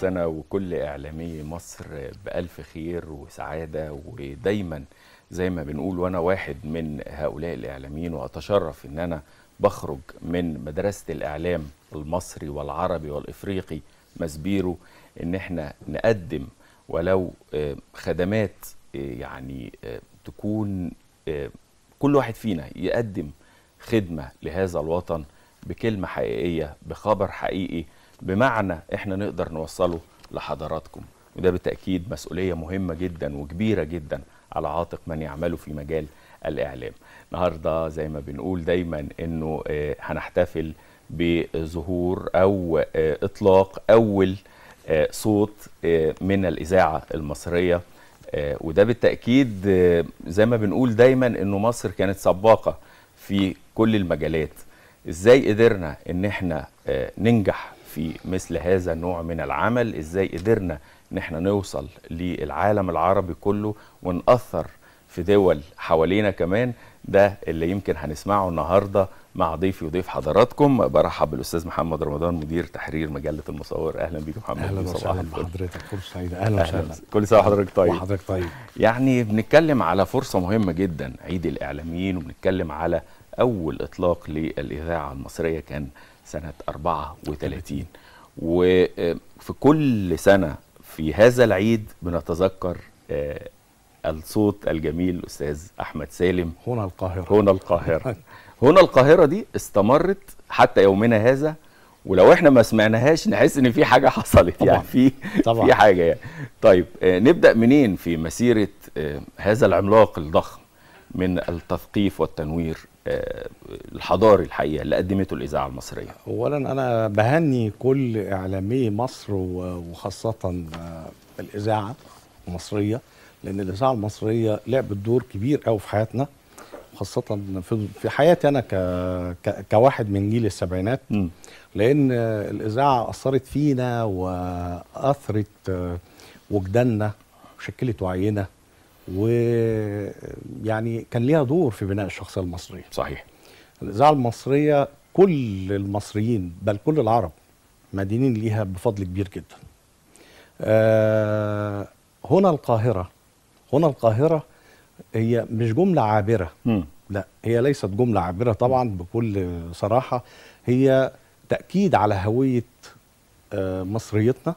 سنة وكل إعلامي مصر بألف خير وسعادة ودايما زي ما بنقول وأنا واحد من هؤلاء الإعلاميين وأتشرف إن أنا بخرج من مدرسة الإعلام المصري والعربي والإفريقي مسبيرو إن إحنا نقدم ولو آه، خدمات آه، يعني آه، تكون كل واحد فينا يقدم خدمة لهذا الوطن بكلمة حقيقية بخبر حقيقي بمعنى احنا نقدر نوصله لحضراتكم وده بالتاكيد مسؤوليه مهمه جدا وكبيره جدا على عاتق من يعملوا في مجال الاعلام النهارده زي ما بنقول دايما انه آه، هنحتفل بظهور او آه، اطلاق اول آه، صوت من الاذاعه المصريه وده بالتاكيد زي ما بنقول دايما انه مصر كانت سباقه في كل المجالات ازاي قدرنا ان احنا ننجح في مثل هذا النوع من العمل ازاي قدرنا ان احنا نوصل للعالم العربي كله ونأثر في دول حوالينا كمان ده اللي يمكن هنسمعه النهارده مع ضيفي وضيف حضراتكم برحب بالاستاذ محمد رمضان مدير تحرير مجله المصور اهلا بيك محمد اهلا وسهلا بحضرتك فرصه سعيده اهلا وسهلا كل سنه وحضرتك طيب وحضرتك طيب يعني بنتكلم على فرصه مهمه جدا عيد الاعلاميين وبنتكلم على اول اطلاق للاذاعه المصريه كان سنة 34 وفي آه، كل سنة في هذا العيد بنتذكر آه، الصوت الجميل الأستاذ أحمد سالم هنا القاهرة هنا القاهرة هنا القاهرة دي استمرت حتى يومنا هذا ولو احنا ما سمعناهاش نحس ان في حاجه حصلت يعني طبعًا. يعني في في حاجه يعني. طيب آه، نبدا منين في مسيره هذا العملاق الضخم من التثقيف والتنوير الحضاري الحقيقه اللي قدمته الاذاعه المصريه اولا انا بهني كل اعلامي مصر وخاصه آه، الاذاعه المصريه لان الاذاعه المصريه لعبت دور كبير قوي في حياتنا خاصة في حياتي أنا ك... كواحد من جيل السبعينات م. لأن الإذاعة أثرت فينا وأثرت آه، وجداننا وشكلت وعينا ويعني كان ليها دور في بناء الشخصيه المصريه صحيح الاذاعه المصريه كل المصريين بل كل العرب مدينين ليها بفضل كبير جدا آه، هنا القاهره هنا القاهره هي مش جمله عابره لا هي ليست جمله عابره طبعا بكل صراحه هي تاكيد على هويه آه، مصريتنا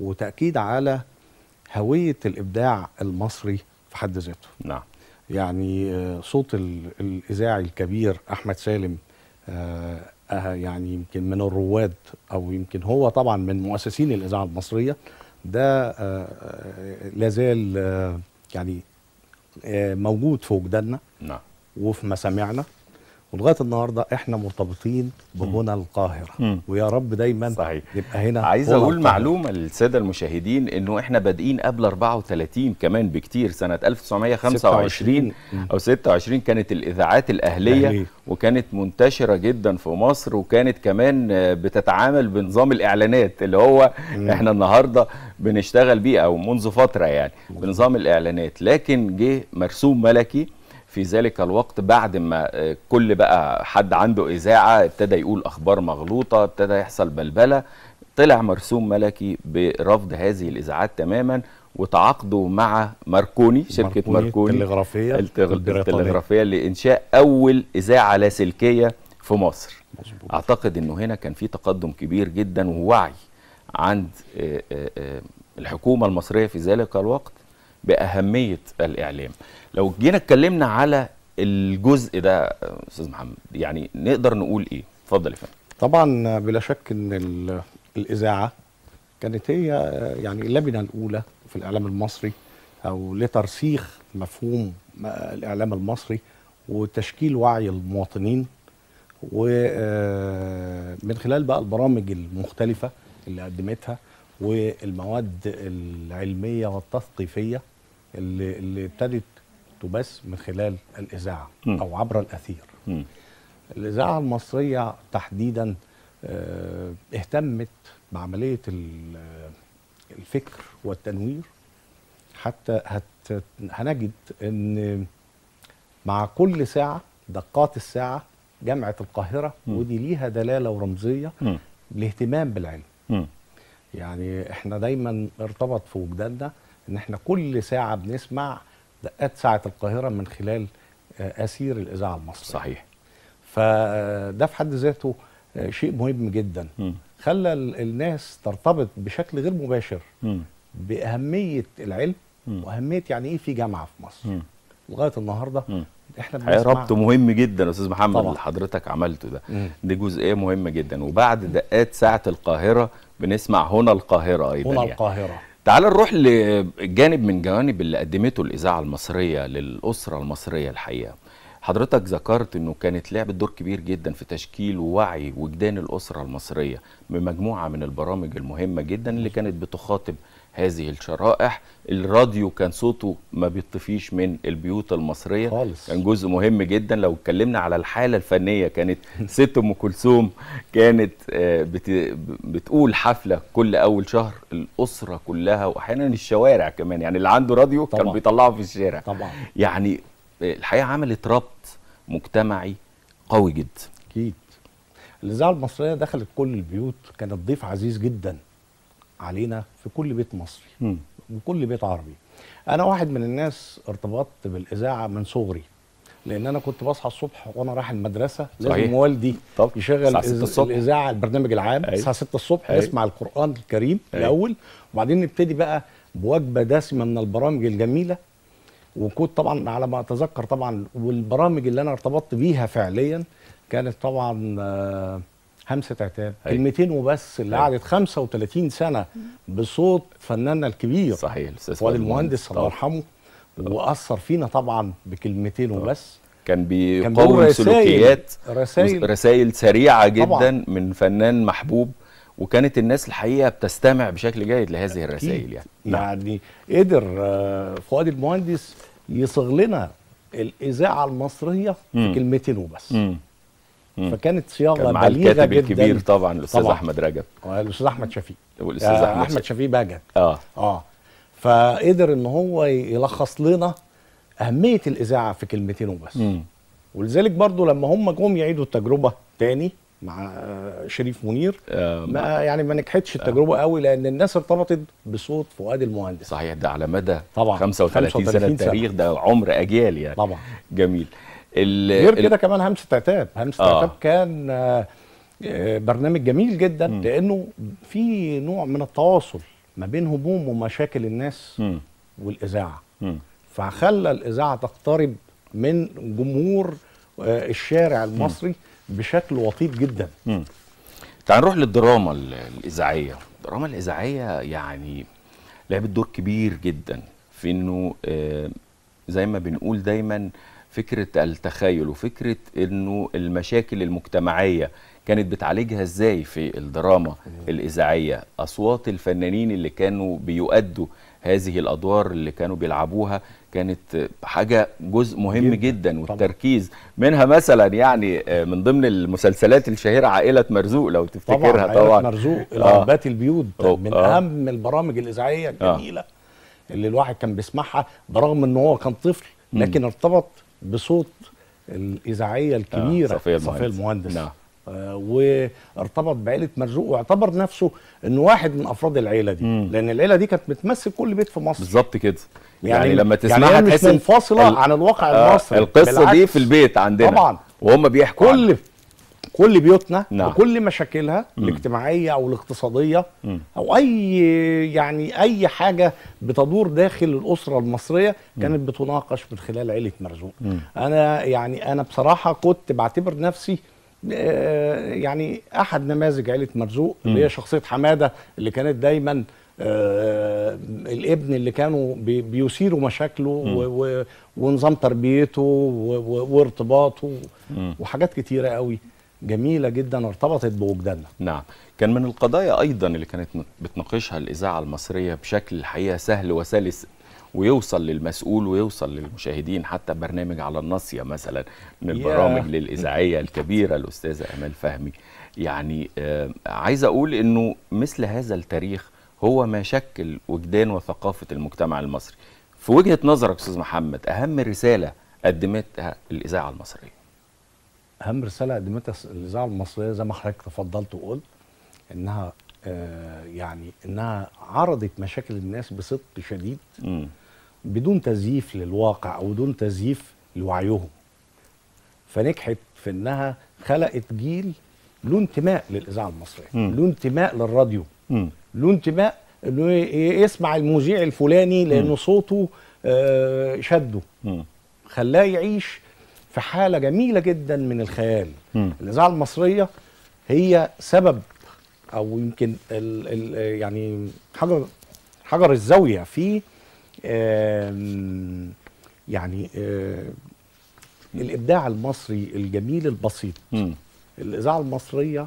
وتاكيد على هويه الابداع المصري في حد ذاته نعم يعني آه، صوت الاذاعي الكبير احمد سالم آه، آه، يعني يمكن من الرواد او يمكن هو طبعا من مؤسسين الاذاعه المصريه ده لازال يعني موجود في وجداننا نعم وفي مسامعنا ولغايه النهارده احنا مرتبطين ببنى القاهره مم. ويا رب دايما صحيح. يبقى هنا عايز اقول القاهرة. معلومه للساده المشاهدين انه احنا بادئين قبل 34 كمان بكتير سنه 1925 26. او 26 كانت الاذاعات الاهليه أهلي. وكانت منتشره جدا في مصر وكانت كمان بتتعامل بنظام الاعلانات اللي هو مم. احنا النهارده بنشتغل بيه او منذ فتره يعني بنظام الاعلانات لكن جه مرسوم ملكي في ذلك الوقت بعد ما آه، كل بقى حد عنده إذاعة ابتدى يقول أخبار مغلوطة ابتدى يحصل بلبلة طلع مرسوم ملكي برفض هذه الإذاعات تماما وتعاقدوا مع ماركوني شركة ماركوني التلغرافية التلغرافية لإنشاء أول إذاعة لاسلكية في مصر مزبوط. أعتقد أنه هنا كان في تقدم كبير جدا ووعي عند آه، آه، الحكومة المصرية في ذلك الوقت باهميه الاعلام لو جينا اتكلمنا على الجزء ده استاذ محمد يعني نقدر نقول ايه اتفضل يا فندم طبعا بلا شك ان الاذاعه كانت هي يعني اللبنه الاولى في الاعلام المصري او لترسيخ مفهوم آه، الاعلام المصري وتشكيل وعي المواطنين ومن آه، خلال بقى البرامج المختلفه اللي قدمتها والمواد العلميه والتثقيفيه اللي اللي ابتدت تبث من خلال الاذاعه او عبر الاثير م. الاذاعه المصريه تحديدا آه، اهتمت بعمليه الفكر والتنوير حتى هت هنجد ان مع كل ساعه دقات الساعه جامعه القاهره م. ودي ليها دلاله ورمزيه م. الاهتمام بالعلم م. يعني احنا دايما ارتبط في وجداننا ان احنا كل ساعه بنسمع دقات ساعه القاهره من خلال آه، اسير الاذاعه المصريه صحيح فده آه، في حد ذاته آه، شيء مهم جدا م. خلى الناس ترتبط بشكل غير مباشر م. باهميه العلم م. واهميه يعني ايه في جامعه في مصر م. لغايه النهارده م. احنا بنسمع ربط مهم جدا يا استاذ محمد طبعا. اللي حضرتك عملته ده م. دي جزئيه مهمه جدا وبعد دقات ساعه القاهره بنسمع هنا القاهره ايضا هنا يعني. القاهره تعال نروح لجانب من جوانب اللي قدمته الإذاعة المصرية للأسرة المصرية الحقيقة حضرتك ذكرت أنه كانت لعبت دور كبير جدا في تشكيل ووعي وجدان الأسرة المصرية بمجموعة من البرامج المهمة جدا اللي كانت بتخاطب هذه الشرائح الراديو كان صوته ما بيطفيش من البيوت المصريه خالص. كان جزء مهم جدا لو اتكلمنا على الحاله الفنيه كانت ست ام كلثوم كانت آه، بتقول حفله كل اول شهر الاسره كلها واحيانا الشوارع كمان يعني اللي عنده راديو طبعا. كان بيطلعه في الشارع طبعا يعني آه، الحقيقه عملت ربط مجتمعي قوي جدا اكيد الاذاعه المصريه دخلت كل البيوت كانت ضيف عزيز جدا علينا في كل بيت مصري م. وكل بيت عربي انا واحد من الناس ارتبطت بالاذاعه من صغري لان انا كنت بصحى الصبح وانا رايح المدرسه صحيح. لازم والدي طب. يشغل الاذاعه البرنامج العام الساعه 6 الصبح اسمع نسمع القران الكريم أي. الاول وبعدين نبتدي بقى بوجبه دسمه من البرامج الجميله وكنت طبعا على ما اتذكر طبعا والبرامج اللي انا ارتبطت بيها فعليا كانت طبعا آه همسه عتاب أيوة. كلمتين وبس اللي أيوة. قعدت 35 سنه بصوت فناننا الكبير صحيح الاستاذ فؤاد المهندس الله يرحمه واثر فينا طبعا بكلمتين وبس كان بيقوم سلوكيات رسائل رسائل سريعه جدا طبعاً. من فنان محبوب وكانت الناس الحقيقه بتستمع بشكل جيد لهذه الرسائل يعني نعم. يعني قدر آه، فؤاد المهندس يصغ لنا الاذاعه المصريه في كلمتين وبس مم. فكانت صياغه كان بليغه الكاتب الكبير طبعا الاستاذ احمد رجب والاستاذ احمد شفيق والاستاذ آه، احمد, أحمد شفيق بجد اه اه فقدر ان هو يلخص لنا اهميه الاذاعه في كلمتين وبس مم. ولذلك برضو لما هم جم يعيدوا التجربه تاني مع آه، شريف منير آه، ما يعني ما نجحتش التجربه قوي لان الناس ارتبطت بصوت فؤاد المهندس صحيح ده على مدى طبعا 35, 35 سنه, تاريخ ده عمر اجيال يعني طبعا جميل غير كده كمان همس تعتاب همس آه. كان آه، برنامج جميل جدا م. لانه في نوع من التواصل ما بين هموم ومشاكل الناس م. والاذاعه فخلى الاذاعه تقترب من جمهور آه، الشارع المصري م. بشكل وطيد جدا تعال نروح للدراما الاذاعيه الدراما الاذاعيه يعني لعبت دور كبير جدا في انه آه، زي ما بنقول دايما فكره التخيل وفكره انه المشاكل المجتمعيه كانت بتعالجها ازاي في الدراما الاذاعيه اصوات الفنانين اللي كانوا بيؤدوا هذه الادوار اللي كانوا بيلعبوها كانت حاجه جزء مهم جدا, والتركيز منها مثلا يعني آه، من ضمن المسلسلات الشهيره عائله مرزوق لو تفتكرها طبعا, عائله مرزوق العربات آه. البيوت من آه. اهم البرامج الاذاعيه آه. الجميله آه. اللي الواحد كان بيسمعها برغم ان هو كان طفل لكن ارتبط بصوت الاذاعيه الكبيره آه صفيه المهندس, صفية المهندس. نعم. آه، وارتبط بعيله مرزوق واعتبر نفسه انه واحد من افراد العيله دي مم. لان العيله دي كانت بتمثل كل بيت في مصر بالظبط كده يعني, يعني لما يعني تسمعها يعني تحس منفصله ال... عن الواقع آه، المصري آه القصه بالعكس. دي في البيت عندنا طبعا وهم بيحكوا كل كل بيوتنا نعم. وكل مشاكلها م. الاجتماعيه او الاقتصاديه م. او اي يعني اي حاجه بتدور داخل الاسره المصريه كانت م. بتناقش من خلال عيله مرزوق م. انا يعني انا بصراحه كنت بعتبر نفسي آه، يعني احد نماذج عيله مرزوق اللي هي شخصيه حماده اللي كانت دايما آه الابن اللي كانوا بي بيثيروا مشاكله و و ونظام تربيته وارتباطه وحاجات كتيره قوي جميله جدا ارتبطت بوجداننا نعم كان من القضايا ايضا اللي كانت بتناقشها الاذاعه المصريه بشكل الحقيقه سهل وسلس ويوصل للمسؤول ويوصل للمشاهدين حتى برنامج على الناصيه مثلا من البرامج yeah. للاذاعيه الكبيره الاستاذه امال فهمي يعني آه، عايز اقول انه مثل هذا التاريخ هو ما شكل وجدان وثقافه المجتمع المصري في وجهه نظرك استاذ محمد اهم رساله قدمتها الاذاعه المصريه اهم رساله قدمتها الاذاعه المصريه زي ما حضرتك تفضلت وقلت انها آه، يعني انها عرضت مشاكل الناس بصدق شديد بدون تزييف للواقع او بدون تزييف لوعيهم فنجحت في انها خلقت جيل له انتماء للاذاعه المصريه له انتماء للراديو له انتماء انه يسمع المذيع الفلاني لانه صوته آه، شده خلاه يعيش في حاله جميله جدا من الخيال الاذاعه المصريه هي سبب او يمكن ال ال يعني حجر حجر الزاويه في يعني الابداع المصري الجميل البسيط الاذاعه المصريه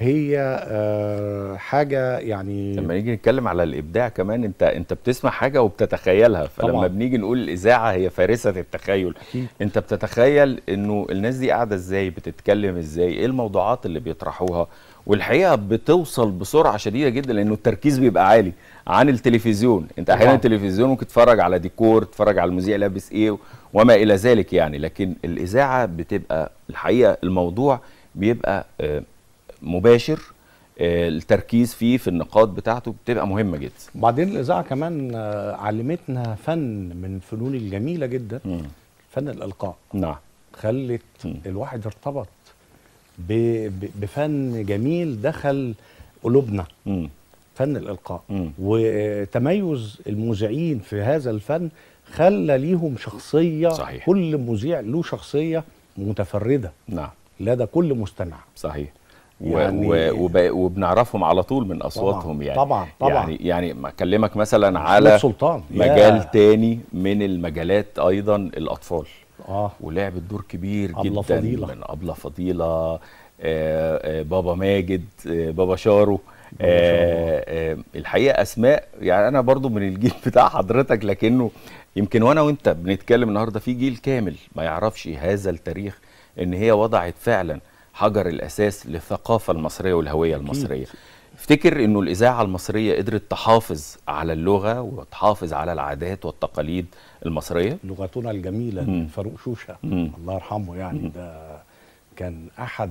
هي آه حاجه يعني لما نيجي نتكلم على الابداع كمان انت انت بتسمع حاجه وبتتخيلها فلما طبعا. بنيجي نقول الاذاعه هي فارسه التخيل أكيد. انت بتتخيل انه الناس دي قاعده ازاي بتتكلم ازاي ايه الموضوعات اللي بيطرحوها والحقيقه بتوصل بسرعه شديده جدا لانه التركيز بيبقى عالي عن التلفزيون انت احيانا التلفزيون ممكن تتفرج على ديكور تتفرج على المذيع لابس ايه وما الى ذلك يعني لكن الاذاعه بتبقى الحقيقه الموضوع بيبقى آه مباشر آه، التركيز فيه في النقاط بتاعته بتبقى مهمه جدا وبعدين الاذاعه كمان آه، علمتنا فن من فنون الجميله جدا م. فن الالقاء نعم خلت م. الواحد ارتبط بفن جميل دخل قلوبنا م. فن الالقاء م. وتميز المذيعين في هذا الفن خلى ليهم شخصيه صحيح. كل مذيع له شخصيه متفرده نعم لدى كل مستمع صحيح يعني و... وبنعرفهم على طول من اصواتهم طبعًا يعني طبعا طبعا يعني يعني اكلمك مثلا على سلطان مجال يا. تاني من المجالات ايضا الاطفال اه ولعبت دور كبير أبلة جدا فضيلة. من ابله فضيله آآ آه، آآ آه، بابا ماجد آه، بابا شارو آآ آآ الحقيقه اسماء يعني انا برضو من الجيل بتاع حضرتك لكنه يمكن وانا وانت بنتكلم النهارده في جيل كامل ما يعرفش هذا التاريخ ان هي وضعت فعلا حجر الاساس للثقافه المصريه والهويه المصريه افتكر انه الاذاعه المصريه قدرت تحافظ على اللغه وتحافظ على العادات والتقاليد المصريه لغتنا الجميله مم. فاروق شوشه مم. الله يرحمه يعني مم. ده كان احد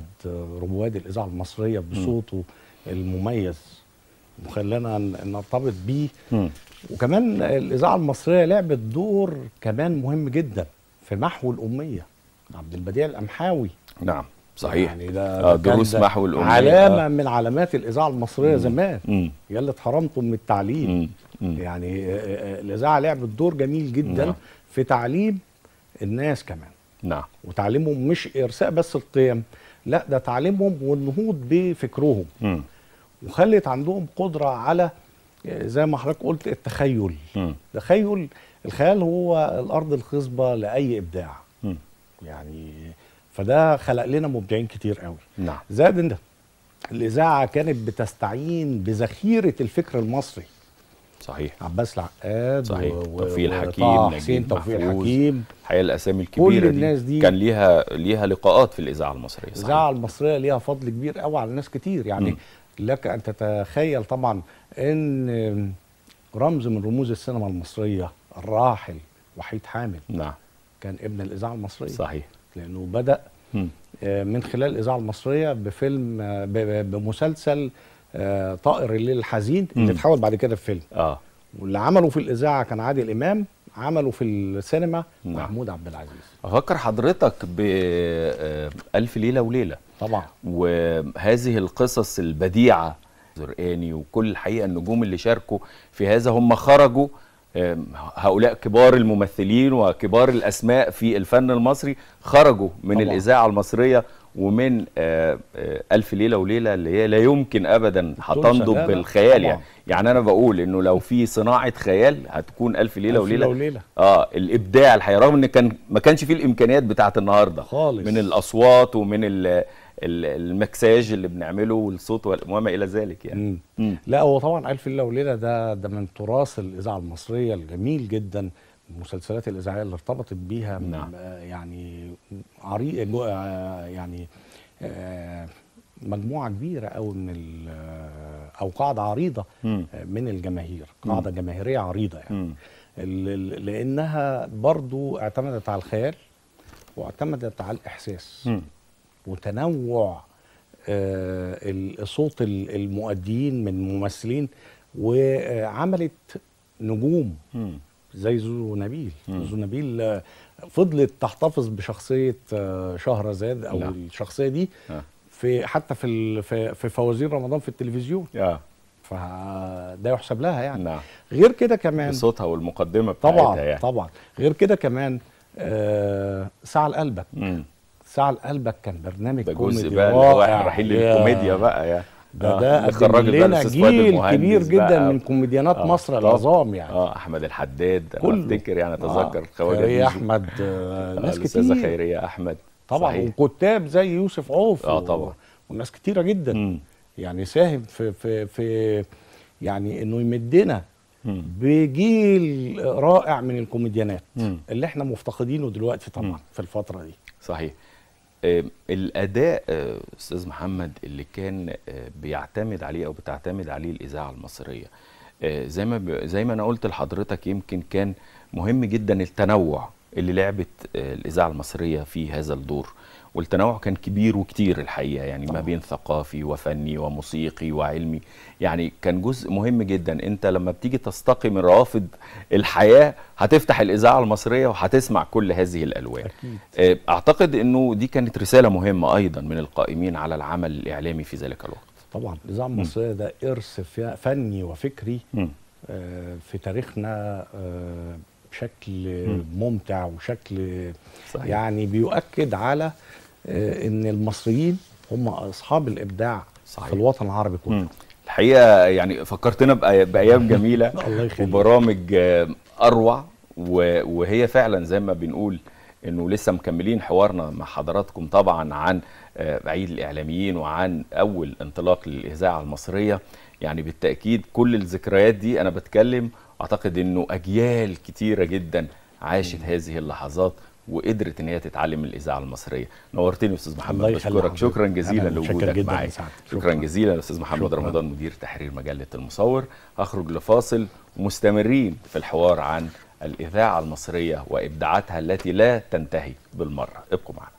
رواد الاذاعه المصريه بصوته مم. المميز وخلانا نرتبط بيه مم. وكمان الاذاعه المصريه لعبت دور كمان مهم جدا في محو الاميه عبد البديع الامحاوي نعم صحيح يعني ده آه، دروس محو الامنيه علامه آه. من علامات الاذاعه المصريه مم. زمان مم. يا اللي اتحرمتم من التعليم مم. مم. يعني آه، آه، الاذاعه لعبت دور جميل جدا مم. نعم. في تعليم الناس كمان نعم وتعليمهم مش ارساء بس القيم لا ده تعليمهم والنهوض بفكرهم مم. وخلت عندهم قدره على زي ما حضرتك قلت التخيل مم. تخيل الخيال هو الارض الخصبه لاي ابداع مم. يعني فده خلق لنا مبدعين كتير قوي نعم زائد ان الاذاعه كانت بتستعين بذخيره الفكر المصري صحيح عباس العقاد صحيح و... توفيق الحكيم حسين توفيق الحكيم الحقيقه الاسامي الكبيره كل الناس دي, دي كان ليها ليها لقاءات في الاذاعه المصريه صحيح الاذاعه المصريه ليها فضل كبير قوي على ناس كتير يعني م. لك ان تتخيل طبعا ان رمز من رموز السينما المصريه الراحل وحيد حامد نعم كان ابن الاذاعه المصريه صحيح لانه بدا آه، من خلال الاذاعه المصريه بفيلم آه، بمسلسل آه، طائر الليل الحزين اللي اتحول بعد كده في فيلم اه واللي عمله في الاذاعه كان عادل امام عمله في السينما نعم. محمود عبد العزيز افكر حضرتك الف ليله وليله طبعا وهذه القصص البديعه زرقاني وكل الحقيقه النجوم اللي شاركوا في هذا هم خرجوا هؤلاء كبار الممثلين وكبار الأسماء في الفن المصري خرجوا من طبعا. الإذاعة المصرية ومن آه، آه، ألف ليلة وليلة اللي هي لا يمكن أبدا هتنضب بالخيال يعني يعني أنا بقول إنه لو في صناعة خيال هتكون ألف ليلة ألف وليلة, وليلة آه الإبداع الحقيقي رغم إن كان ما كانش فيه الإمكانيات بتاعت النهاردة خالص من الأصوات ومن ال المكساج اللي بنعمله والصوت وما الى ذلك يعني مم. مم. لا هو طبعا الف ليله وليله ده ده من تراث الاذاعه المصريه الجميل جدا المسلسلات الاذاعيه اللي ارتبطت بيها نعم. آه، يعني عريق آه، يعني آه، مجموعه كبيره قوي من او قاعده عريضه مم. من الجماهير قاعده مم. جماهيريه عريضه يعني مم. لانها برضو اعتمدت على الخيال واعتمدت على الاحساس مم. وتنوع آه، صوت المؤديين من ممثلين وعملت نجوم زي زوزو نبيل زوزو نبيل آه، فضلت تحتفظ بشخصيه آه، شهرزاد او لا. نعم. الشخصيه دي في حتى في في فوازير رمضان في التلفزيون يا. فده يحسب لها يعني نعم. غير كده كمان صوتها والمقدمه بتاعتها طبعا يعني. طبعا غير كده كمان آه ساعه لقلبك ساعة لقلبك كان برنامج ده جزء بقى اللي هو احنا رايحين للكوميديا بقى يعني ده آه. ده قدم لنا جيل كبير جدا من كوميديانات آه مصر العظام يعني اه احمد الحداد انا افتكر يعني آه. اتذكر آه خواجه احمد آه ناس كتير استاذه خيريه احمد طبعا صحيح. وكتاب زي يوسف عوف اه طبعا وناس كتيره جدا م. يعني ساهم في في في يعني انه يمدنا م. بجيل رائع من الكوميديانات م. اللي احنا مفتقدينه دلوقتي طبعا م. في الفتره دي صحيح آه، الاداء آه، استاذ محمد اللي كان آه، بيعتمد عليه او بتعتمد عليه الاذاعه المصريه زي ما زي ما انا قلت لحضرتك يمكن كان مهم جدا التنوع اللي لعبت الاذاعه المصريه في هذا الدور والتنوع كان كبير وكتير الحقيقه يعني طبعا. ما بين ثقافي وفني وموسيقي وعلمي يعني كان جزء مهم جدا انت لما بتيجي تستقي من روافد الحياه هتفتح الاذاعه المصريه وهتسمع كل هذه الالوان أكيد. آه، اعتقد انه دي كانت رساله مهمه ايضا من القائمين على العمل الاعلامي في ذلك الوقت طبعا الاذاعه المصريه ده ارث فني وفكري م. آه، في تاريخنا آه، بشكل ممتع وشكل صحيح. يعني بيؤكد على آه، ان المصريين هم اصحاب الابداع صحيح. في الوطن العربي كله الحقيقه يعني فكرتنا بايام جميله وبرامج آه، اروع وهي فعلا زي ما بنقول انه لسه مكملين حوارنا مع حضراتكم طبعا عن آه، عيد الاعلاميين وعن اول انطلاق للاذاعه المصريه يعني بالتاكيد كل الذكريات دي انا بتكلم اعتقد انه اجيال كتيره جدا عاشت هذه اللحظات وقدرت ان هي تتعلم الاذاعه المصريه نورتني استاذ محمد بشكرك شكرا جزيلا لوجودك معايا شكرا, شكرا جزيلا استاذ محمد شكرا. رمضان مدير تحرير مجله المصور اخرج لفاصل مستمرين في الحوار عن الاذاعه المصريه وابداعاتها التي لا تنتهي بالمره ابقوا معنا